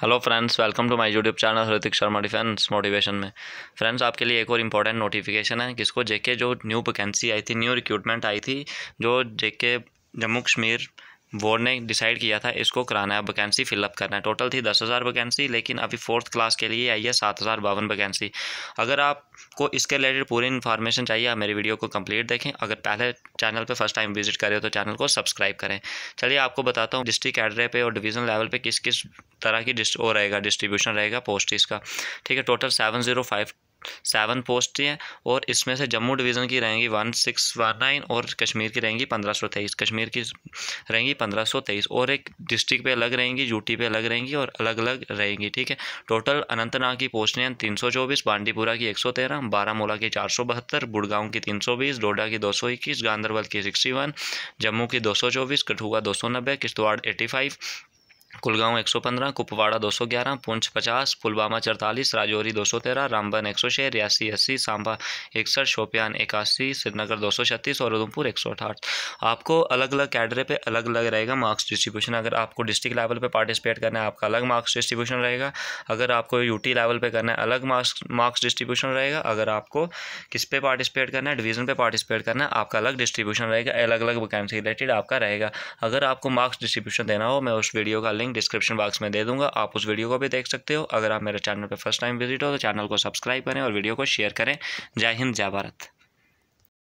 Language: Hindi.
hello friends welcome to my YouTube channel Hrithik Sharma defence motivation में फ्रेंड्स आपके लिए एक और इम्पॉर्टेंट नोटिफिकेशन है किसको जेके जो न्यू वैकेंसी आई थी न्यू रिक्रूटमेंट आई थी जो जेके जम्मू कश्मीर बोर्ड ने डिसाइड किया था इसको कराना है वैकेंसी फिलअप करना है टोटल थी दस हज़ार वैकेंसी लेकिन अभी फोर्थ क्लास के लिए आई है सात हज़ार बावन वैकेंसी अगर आपको इसके रिलेटेड पूरी इन्फॉर्मेशन चाहिए आप मेरी वीडियो को कंप्लीट देखें अगर पहले चैनल पर फर्स्ट टाइम विजिट करें तो चैनल को सब्सक्राइब करें चलिए आपको बताता हूँ डिस्ट्रिक्ट एडरे पे और डिवीज़न लेवल पर किस किस तरह की डिस्ट रहेगा डिस्ट्रीब्यूशन रहेगा पोस्ट इसका ठीक है total seven zero five seven post हैं और इसमें से जम्मू डिवीज़न की रहेंगी वन सिक्स वन नाइन और कश्मीर की रहेंगी पंद्रह सौ तेईस कश्मीर की रहेंगी पंद्रह सौ तेईस और एक डिस्ट्रिक्ट पे अलग रहेंगी यूटी पे अलग रहेंगी और अलग अलग रहेंगी ठीक है टोटल अनंतनाग की पोस्टें हैं तीन सौ चौबीस बांडीपुरा की एक सौ तेरह बारामूला की चार सौ बहत्तर गुड़गांव की तीन सौ बीस डोडा की दो सौ इक्कीस गांधरबल की सिक्सटी वन जम्मू की दो सौ चौबीस कठुआ दो सौ नब्बे किश्तवाड़ एटी फाइव कुलगांव 115, कुपवाड़ा 211, पुंछ पचास पुलवामा चरतालीस राजौरी 213, रामबन 106, रियासी अस्सी सांबा इकसठ शोपियान इक्यासी श्रीनगर 236 और उधमपुर 108 आपको अलग अलग कैडरे पे अलग अलग रहेगा मार्क्स डिस्ट्रीब्यूशन अगर आपको डिस्ट्रिक्ट लेवल पे पार्टिसिपेट करना है आपका अलग मार्क्स डिस्ट्रीब्यूशन रहेगा अगर आपको टी लेवल पर करना है अलग मार्क्स मार्क्स डिस्ट्रीब्यूशन रहेगा अगर आपको किस पे पार्टिसिपेट करना है डिवीज़न पे पार्टिसिपेट करना है आपका अलग डिस्ट्रीब्यूशन रहेगा अलग अलग वैकेंसी रिलेटेड आपका रहेगा अगर आपको मार्क्स डिस्ट्रीब्यूशन देना हो मैं उस वीडियो का लिंक लिंक डिस्क्रिप्शन बॉक्स में दे दूंगा आप उस वीडियो को भी देख सकते हो अगर आप मेरे चैनल पर फर्स्ट टाइम विजिट हो तो चैनल को सब्सक्राइब करें और वीडियो को शेयर करें जय हिंद जय भारत